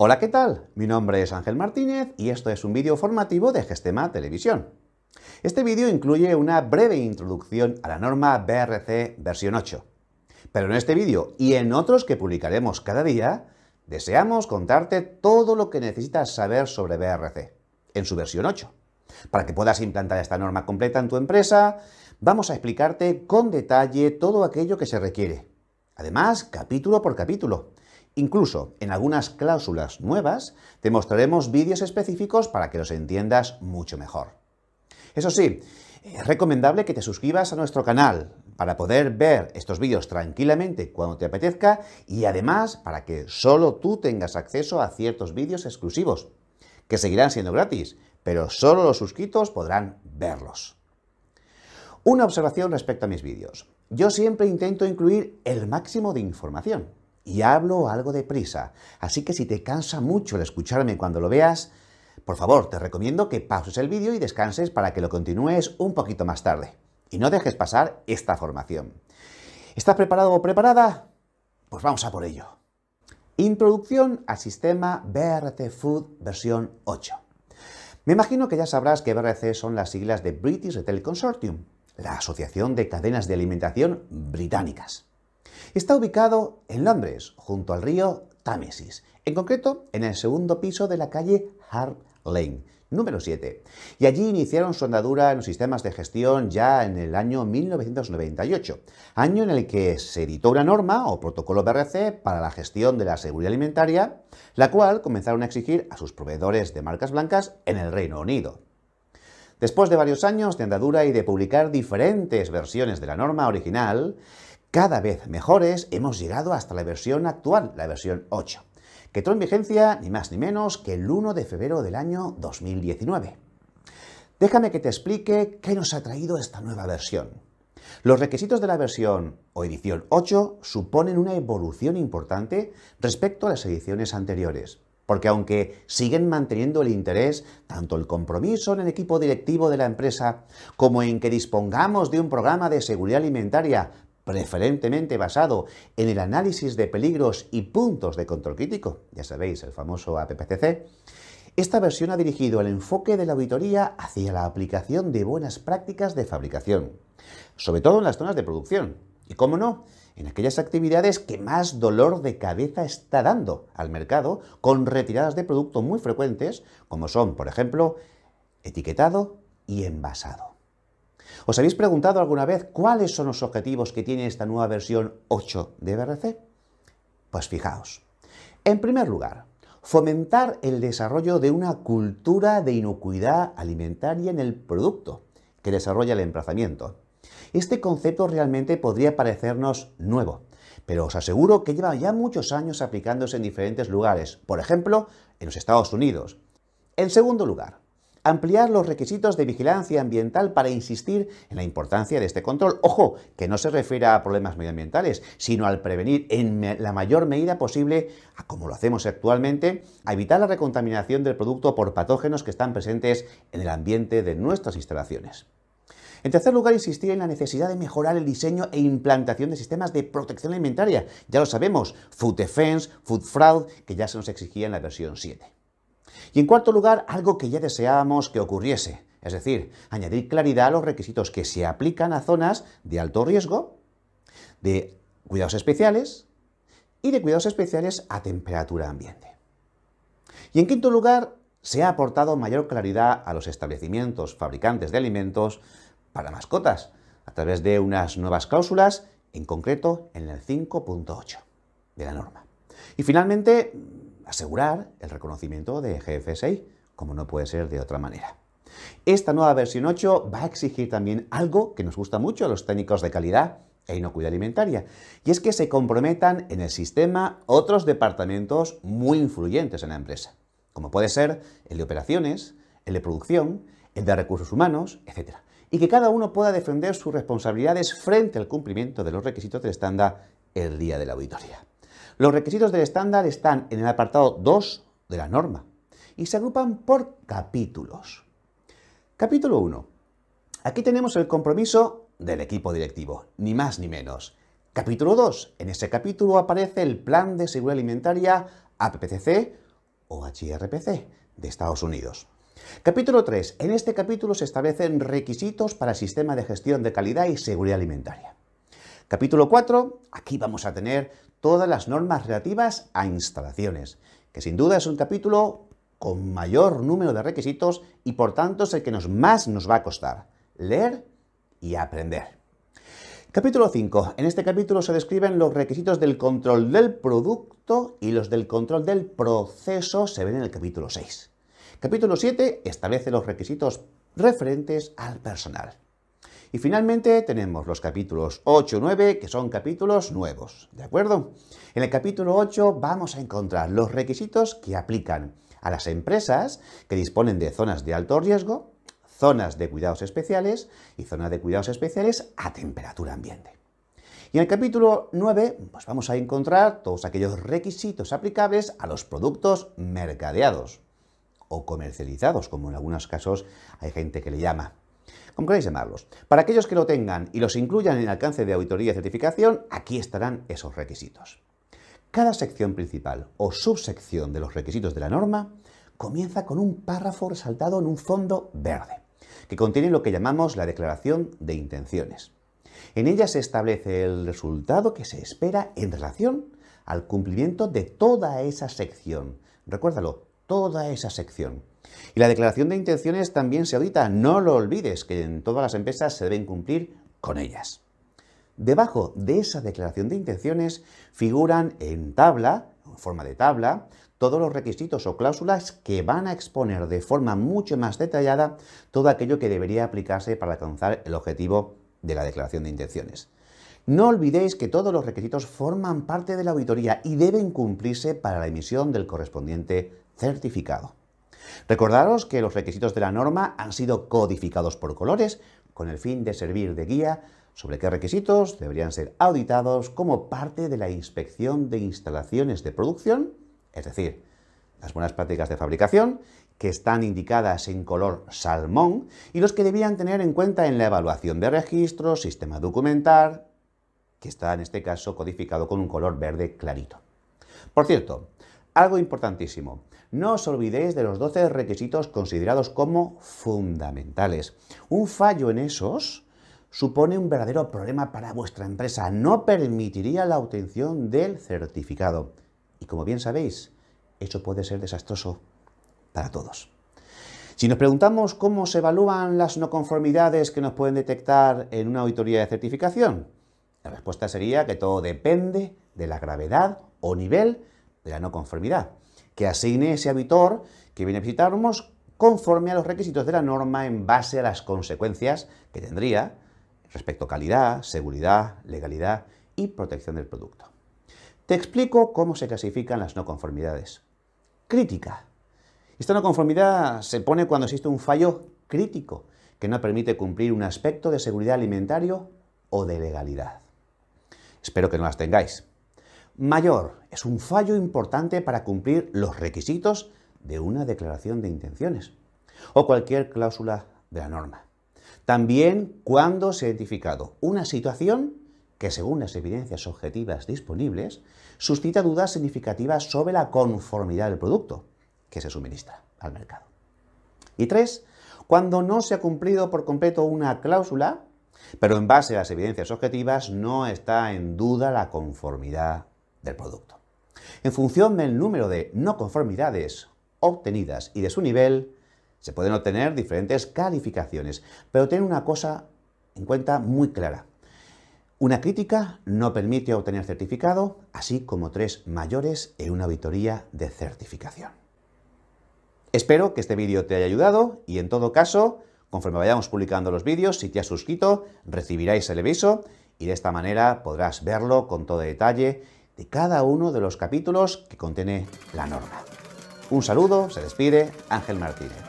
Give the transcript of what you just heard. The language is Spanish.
Hola, ¿qué tal? Mi nombre es Ángel Martínez y esto es un vídeo formativo de Gestema Televisión. Este vídeo incluye una breve introducción a la norma BRC versión 8. Pero en este vídeo y en otros que publicaremos cada día, deseamos contarte todo lo que necesitas saber sobre BRC, en su versión 8. Para que puedas implantar esta norma completa en tu empresa, vamos a explicarte con detalle todo aquello que se requiere. Además, capítulo por capítulo, Incluso en algunas cláusulas nuevas te mostraremos vídeos específicos para que los entiendas mucho mejor. Eso sí, es recomendable que te suscribas a nuestro canal para poder ver estos vídeos tranquilamente cuando te apetezca y además para que solo tú tengas acceso a ciertos vídeos exclusivos, que seguirán siendo gratis, pero solo los suscritos podrán verlos. Una observación respecto a mis vídeos. Yo siempre intento incluir el máximo de información y hablo algo deprisa, así que si te cansa mucho el escucharme cuando lo veas, por favor, te recomiendo que pauses el vídeo y descanses para que lo continúes un poquito más tarde. Y no dejes pasar esta formación. ¿Estás preparado o preparada? Pues vamos a por ello. Introducción al sistema BRC Food versión 8. Me imagino que ya sabrás que BRC son las siglas de British Retail Consortium, la Asociación de Cadenas de Alimentación Británicas. Está ubicado en Londres, junto al río Támesis, en concreto en el segundo piso de la calle Hart Lane, número 7. Y allí iniciaron su andadura en los sistemas de gestión ya en el año 1998, año en el que se editó una norma o protocolo BRC para la gestión de la seguridad alimentaria, la cual comenzaron a exigir a sus proveedores de marcas blancas en el Reino Unido. Después de varios años de andadura y de publicar diferentes versiones de la norma original, cada vez mejores, hemos llegado hasta la versión actual, la versión 8, que entró en vigencia ni más ni menos que el 1 de febrero del año 2019. Déjame que te explique qué nos ha traído esta nueva versión. Los requisitos de la versión o edición 8 suponen una evolución importante respecto a las ediciones anteriores, porque aunque siguen manteniendo el interés, tanto el compromiso en el equipo directivo de la empresa como en que dispongamos de un programa de seguridad alimentaria preferentemente basado en el análisis de peligros y puntos de control crítico, ya sabéis, el famoso APPCC, esta versión ha dirigido el enfoque de la auditoría hacia la aplicación de buenas prácticas de fabricación, sobre todo en las zonas de producción, y cómo no, en aquellas actividades que más dolor de cabeza está dando al mercado, con retiradas de productos muy frecuentes, como son, por ejemplo, etiquetado y envasado. ¿Os habéis preguntado alguna vez cuáles son los objetivos que tiene esta nueva versión 8 de BRC? Pues fijaos. En primer lugar, fomentar el desarrollo de una cultura de inocuidad alimentaria en el producto que desarrolla el emplazamiento. Este concepto realmente podría parecernos nuevo, pero os aseguro que lleva ya muchos años aplicándose en diferentes lugares, por ejemplo, en los Estados Unidos. En segundo lugar, ampliar los requisitos de vigilancia ambiental para insistir en la importancia de este control. Ojo, que no se refiere a problemas medioambientales, sino al prevenir en la mayor medida posible, como lo hacemos actualmente, a evitar la recontaminación del producto por patógenos que están presentes en el ambiente de nuestras instalaciones. En tercer lugar, insistir en la necesidad de mejorar el diseño e implantación de sistemas de protección alimentaria. Ya lo sabemos, Food Defense, Food Fraud, que ya se nos exigía en la versión 7. Y en cuarto lugar, algo que ya deseábamos que ocurriese, es decir, añadir claridad a los requisitos que se aplican a zonas de alto riesgo, de cuidados especiales y de cuidados especiales a temperatura ambiente. Y en quinto lugar, se ha aportado mayor claridad a los establecimientos fabricantes de alimentos para mascotas a través de unas nuevas cláusulas, en concreto en el 5.8 de la norma. Y finalmente, asegurar el reconocimiento de GFSI, como no puede ser de otra manera. Esta nueva versión 8 va a exigir también algo que nos gusta mucho a los técnicos de calidad e inocuidad alimentaria, y es que se comprometan en el sistema otros departamentos muy influyentes en la empresa, como puede ser el de operaciones, el de producción, el de recursos humanos, etc. Y que cada uno pueda defender sus responsabilidades frente al cumplimiento de los requisitos del estándar el día de la auditoría. Los requisitos del estándar están en el apartado 2 de la norma y se agrupan por capítulos. Capítulo 1. Aquí tenemos el compromiso del equipo directivo, ni más ni menos. Capítulo 2. En ese capítulo aparece el Plan de Seguridad Alimentaria APPCC o HRPC de Estados Unidos. Capítulo 3. En este capítulo se establecen requisitos para el sistema de gestión de calidad y seguridad alimentaria. Capítulo 4. Aquí vamos a tener todas las normas relativas a instalaciones, que sin duda es un capítulo con mayor número de requisitos y por tanto es el que nos más nos va a costar leer y aprender. Capítulo 5. En este capítulo se describen los requisitos del control del producto y los del control del proceso se ven en el capítulo 6. Capítulo 7 establece los requisitos referentes al personal. Y finalmente tenemos los capítulos 8 y 9, que son capítulos nuevos, ¿de acuerdo? En el capítulo 8 vamos a encontrar los requisitos que aplican a las empresas que disponen de zonas de alto riesgo, zonas de cuidados especiales y zonas de cuidados especiales a temperatura ambiente. Y en el capítulo 9 pues vamos a encontrar todos aquellos requisitos aplicables a los productos mercadeados o comercializados, como en algunos casos hay gente que le llama como queráis llamarlos. Para aquellos que lo tengan y los incluyan en el alcance de auditoría y certificación, aquí estarán esos requisitos. Cada sección principal o subsección de los requisitos de la norma comienza con un párrafo resaltado en un fondo verde, que contiene lo que llamamos la declaración de intenciones. En ella se establece el resultado que se espera en relación al cumplimiento de toda esa sección. Recuérdalo, toda esa sección. Y la declaración de intenciones también se audita, no lo olvides, que en todas las empresas se deben cumplir con ellas. Debajo de esa declaración de intenciones figuran en tabla, en forma de tabla, todos los requisitos o cláusulas que van a exponer de forma mucho más detallada todo aquello que debería aplicarse para alcanzar el objetivo de la declaración de intenciones. No olvidéis que todos los requisitos forman parte de la auditoría y deben cumplirse para la emisión del correspondiente certificado. Recordaros que los requisitos de la norma han sido codificados por colores con el fin de servir de guía sobre qué requisitos deberían ser auditados como parte de la inspección de instalaciones de producción, es decir, las buenas prácticas de fabricación, que están indicadas en color salmón y los que debían tener en cuenta en la evaluación de registros, sistema documental, que está en este caso codificado con un color verde clarito. Por cierto, algo importantísimo, no os olvidéis de los 12 requisitos considerados como fundamentales. Un fallo en esos supone un verdadero problema para vuestra empresa, no permitiría la obtención del certificado. Y como bien sabéis, eso puede ser desastroso para todos. Si nos preguntamos cómo se evalúan las no conformidades que nos pueden detectar en una auditoría de certificación, la respuesta sería que todo depende de la gravedad o nivel de la no conformidad que asigne ese auditor que viene a visitarnos conforme a los requisitos de la norma en base a las consecuencias que tendría respecto a calidad, seguridad, legalidad y protección del producto. Te explico cómo se clasifican las no conformidades. Crítica. Esta no conformidad se pone cuando existe un fallo crítico que no permite cumplir un aspecto de seguridad alimentario o de legalidad. Espero que no las tengáis mayor. Es un fallo importante para cumplir los requisitos de una declaración de intenciones o cualquier cláusula de la norma. También cuando se ha identificado una situación que según las evidencias objetivas disponibles suscita dudas significativas sobre la conformidad del producto que se suministra al mercado. Y tres, cuando no se ha cumplido por completo una cláusula, pero en base a las evidencias objetivas no está en duda la conformidad del producto. En función del número de no conformidades obtenidas y de su nivel, se pueden obtener diferentes calificaciones, pero ten una cosa en cuenta muy clara. Una crítica no permite obtener certificado, así como tres mayores en una auditoría de certificación. Espero que este vídeo te haya ayudado y en todo caso, conforme vayamos publicando los vídeos, si te has suscrito, recibirás el aviso y de esta manera podrás verlo con todo detalle de cada uno de los capítulos que contiene la norma. Un saludo, se despide Ángel Martínez.